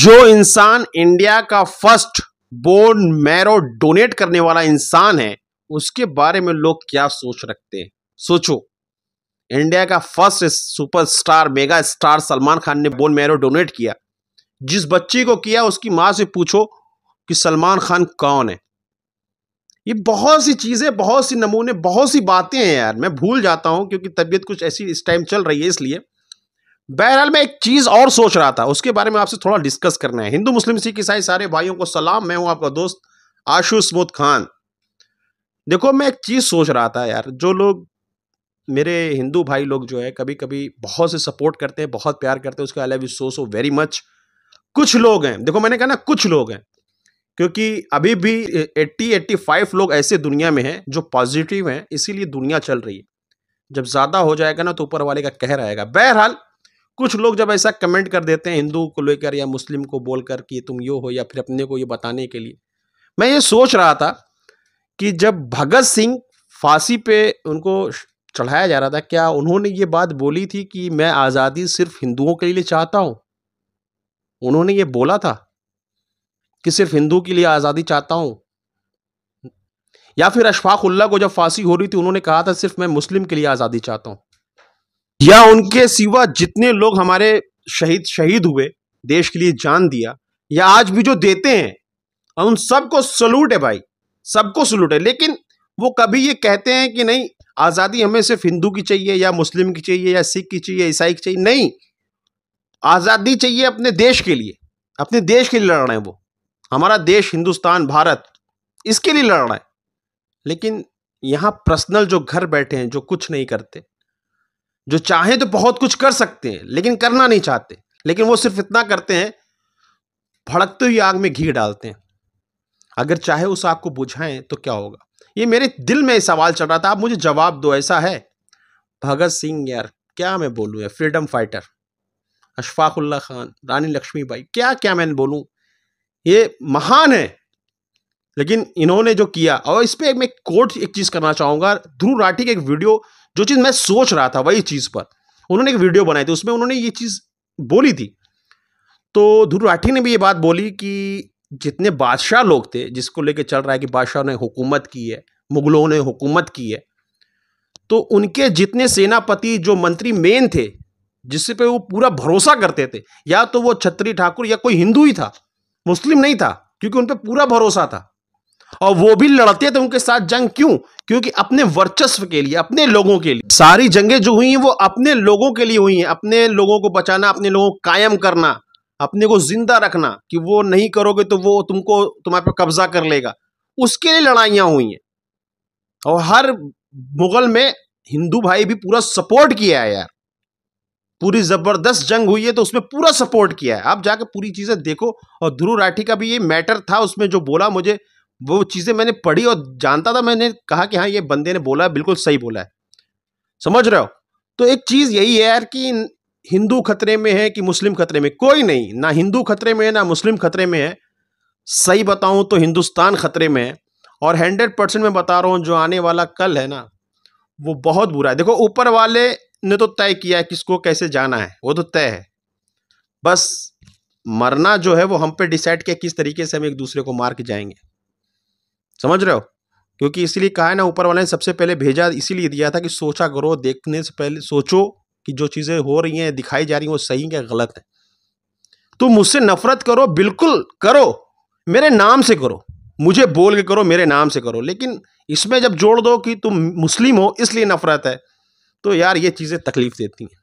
जो इंसान इंडिया का फर्स्ट बोन मैरो डोनेट करने वाला इंसान है उसके बारे में लोग क्या सोच रखते हैं सोचो इंडिया का first superstar megastar Salman Khan ने बोन मैरो डोनेट किया जिस बच्ची को किया उसकी माँ से पूछो कि सलमान खान कौन है ये बहुत सी चीज़ें बहुत सी नमूने बहुत सी बातें हैं यार मैं भूल जाता हूं क्योंकि तबीयत कुछ ऐसी इस टाइम चल रही है इसलिए बहरहाल मैं एक चीज़ और सोच रहा था उसके बारे में आपसे थोड़ा डिस्कस करना है हिंदू मुस्लिम सिख ईसाई सारे भाइयों को सलाम मैं हूं आपका दोस्त आशुष मोद खान देखो मैं एक चीज़ सोच रहा था यार जो लोग मेरे हिंदू भाई लोग जो है कभी कभी बहुत से सपोर्ट करते हैं बहुत प्यार करते हैं उसके I love you so so very much कुछ लोग हैं देखो मैंने कहा ना कुछ लोग हैं क्योंकि अभी भी 80 85 लोग ऐसे दुनिया में हैं जो पॉजिटिव हैं इसीलिए दुनिया चल रही है जब ज़्यादा हो जाएगा ना तो ऊपर वाले का कह रहेगा बहरहाल कुछ लोग जब ऐसा कमेंट कर देते हैं हिंदू को लेकर या मुस्लिम को बोलकर कि तुम यो हो या फिर अपने को ये बताने के लिए मैं ये सोच रहा था कि जब भगत सिंह फांसी पे उनको चढ़ाया जा रहा था क्या उन्होंने ये बात बोली थी कि मैं आज़ादी सिर्फ हिंदुओं के लिए चाहता हूँ उन्होंने ये बोला था कि सिर्फ हिंदू के लिए आज़ादी चाहता हूँ या फिर अशफाक उल्ला को जब फांसी हो रही थी उन्होंने कहा था सिर्फ मैं मुस्लिम के लिए आज़ादी चाहता हूँ या उनके सिवा जितने लोग हमारे शहीद शहीद हुए देश के लिए जान दिया या आज भी जो देते हैं उन सबको सलूट है भाई सबको सलूट है लेकिन वो कभी ये कहते हैं कि नहीं आज़ादी हमें सिर्फ हिंदू की चाहिए या मुस्लिम की चाहिए या सिख की चाहिए ईसाई की चाहिए नहीं आज़ादी चाहिए अपने देश के लिए अपने देश के लिए लड़ रहे हैं वो हमारा देश हिंदुस्तान भारत इसके लिए लड़ रहा है लेकिन यहाँ पर्सनल जो घर बैठे हैं जो कुछ नहीं करते जो चाहें तो बहुत कुछ कर सकते हैं लेकिन करना नहीं चाहते लेकिन वो सिर्फ इतना करते हैं भड़कते हुई आग में घी डालते हैं अगर चाहे उस आग को बुझाएं तो क्या होगा ये मेरे दिल में सवाल चल रहा था आप मुझे जवाब दो ऐसा है भगत सिंह यार क्या मैं बोलूँ यार फ्रीडम फाइटर अशफाकुल्ला खान रानी लक्ष्मीबाई क्या क्या मैं बोलूँ ये महान है लेकिन इन्होंने जो किया और इस पर मैं कोट एक चीज़ करना चाहूँगा ध्रुव राठी का एक वीडियो जो चीज़ मैं सोच रहा था वही चीज़ पर उन्होंने एक वीडियो बनाई थी उसमें उन्होंने ये चीज़ बोली थी तो ध्रुव राठी ने भी ये बात बोली कि जितने बादशाह लोग थे जिसको लेके चल रहा है कि बादशाह ने हुकूमत की है मुगलों ने हुकूमत की है तो उनके जितने सेनापति जो मंत्री मेन थे जिससे पे वो पूरा भरोसा करते थे या तो वो छत्री ठाकुर या कोई हिंदू ही था मुस्लिम नहीं था क्योंकि उन पर पूरा भरोसा था और वो भी लड़ते थे तो उनके साथ जंग क्यों क्योंकि अपने वर्चस्व के लिए अपने लोगों के लिए सारी जंगें जो हुई हैं वो अपने लोगों के लिए हुई हैं अपने लोगों को बचाना अपने लोगों को कायम करना अपने को जिंदा रखना कि वो नहीं करोगे तो वो तुमको तुम्हारे पर कब्जा कर लेगा उसके लिए लड़ाइयाँ हुई हैं और हर मुगल में हिंदू भाई भी पूरा सपोर्ट किया है यार पूरी जबरदस्त जंग हुई है तो उसमें पूरा सपोर्ट किया है आप जाके पूरी चीजें देखो और ध्रुव राठी का भी ये मैटर था उसमें जो बोला मुझे वो चीज़ें मैंने पढ़ी और जानता था मैंने कहा कि हाँ ये बंदे ने बोला है बिल्कुल सही बोला है समझ रहे हो तो एक चीज़ यही है यार कि हिंदू खतरे में है कि मुस्लिम खतरे में कोई नहीं ना हिंदू खतरे में है ना मुस्लिम खतरे में है सही बताऊं तो हिंदुस्तान खतरे में है और हंड्रेड परसेंट मैं बता रहा हूँ जो आने वाला कल है ना वो बहुत बुरा है देखो ऊपर वाले ने तो तय किया है किसको कैसे जाना है वो तो तय है बस मरना जो है वो हम पे डिसाइड किया किस तरीके से हम एक दूसरे को मार के जाएंगे समझ रहे हो क्योंकि इसीलिए कहा है ना ऊपर वाले ने सबसे पहले भेजा इसीलिए दिया था कि सोचा करो देखने से पहले सोचो कि जो चीज़ें हो रही हैं दिखाई जा रही हैं वो सही क्या गलत है तो मुझसे नफरत करो बिल्कुल करो मेरे नाम से करो मुझे बोल के करो मेरे नाम से करो लेकिन इसमें जब जोड़ दो कि तुम मुस्लिम हो इसलिए नफरत है तो यार ये चीज़ें तकलीफ देती हैं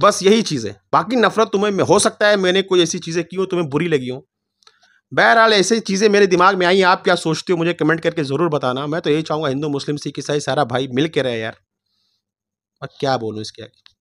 बस यही चीज़ है बाकी नफरत तुम्हें हो सकता है मैंने कोई ऐसी चीज़ें की हो तुम्हें बुरी लगी हो बहरहाल ऐसी चीज़ें मेरे दिमाग में आई आप क्या सोचते हो मुझे कमेंट करके ज़रूर बताना मैं तो यही चाहूँगा हिंदू मुस्लिम सिख ईसाई सारा भाई मिल के रहे यार अब क्या बोलूँ इसके आगे